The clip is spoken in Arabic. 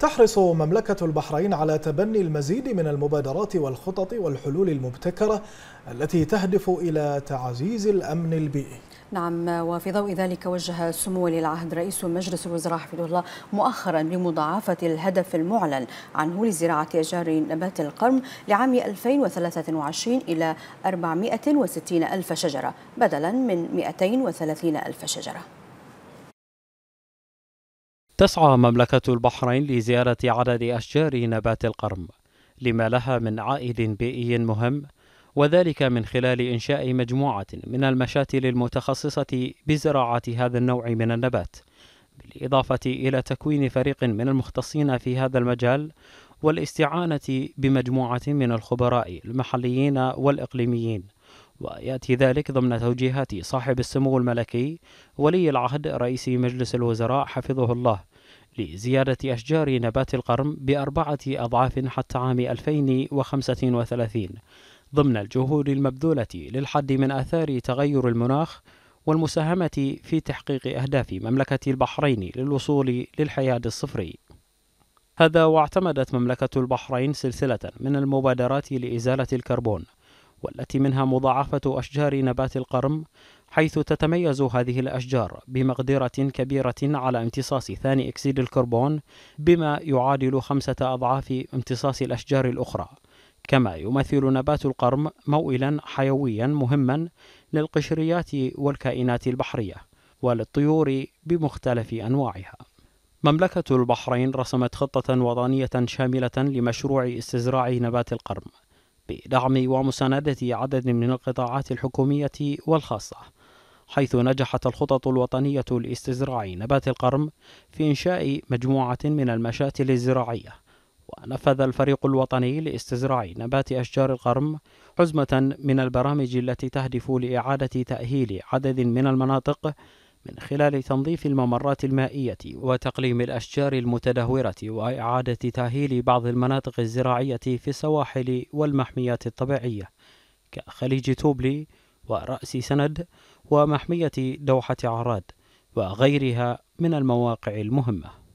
تحرص مملكة البحرين على تبني المزيد من المبادرات والخطط والحلول المبتكرة التي تهدف إلى تعزيز الأمن البيئي نعم وفي ضوء ذلك وجه سمو ولي العهد رئيس مجلس الوزراء حفظه الله مؤخرا بمضاعفة الهدف المعلن عنه لزراعة أشجار نبات القرم لعام 2023 إلى 460 ألف شجرة بدلا من 230 ألف شجرة تسعى مملكة البحرين لزيارة عدد أشجار نبات القرم لما لها من عائد بيئي مهم وذلك من خلال إنشاء مجموعة من المشاتل المتخصصة بزراعة هذا النوع من النبات بالإضافة إلى تكوين فريق من المختصين في هذا المجال والاستعانة بمجموعة من الخبراء المحليين والإقليميين ويأتي ذلك ضمن توجيهات صاحب السمو الملكي ولي العهد رئيس مجلس الوزراء حفظه الله لزيادة أشجار نبات القرم بأربعة أضعاف حتى عام 2035 ضمن الجهود المبذولة للحد من آثار تغير المناخ والمساهمة في تحقيق أهداف مملكة البحرين للوصول للحياد الصفري هذا واعتمدت مملكة البحرين سلسلة من المبادرات لإزالة الكربون والتي منها مضاعفة أشجار نبات القرم حيث تتميز هذه الأشجار بمقدرة كبيرة على امتصاص ثاني أكسيد الكربون بما يعادل خمسة أضعاف امتصاص الأشجار الأخرى كما يمثل نبات القرم موئلا حيويا مهما للقشريات والكائنات البحرية وللطيور بمختلف أنواعها مملكة البحرين رسمت خطة وطنية شاملة لمشروع استزراع نبات القرم بدعم ومساندة عدد من القطاعات الحكومية والخاصة حيث نجحت الخطط الوطنية لاستزراع نبات القرم في إنشاء مجموعة من المشاتل الزراعية ونفذ الفريق الوطني لاستزراع نبات أشجار القرم حزمة من البرامج التي تهدف لإعادة تأهيل عدد من المناطق من خلال تنظيف الممرات المائية وتقليم الأشجار المتدهورة وإعادة تأهيل بعض المناطق الزراعية في السواحل والمحميات الطبيعية كخليج توبلي ورأس سند ومحمية دوحة عراد وغيرها من المواقع المهمه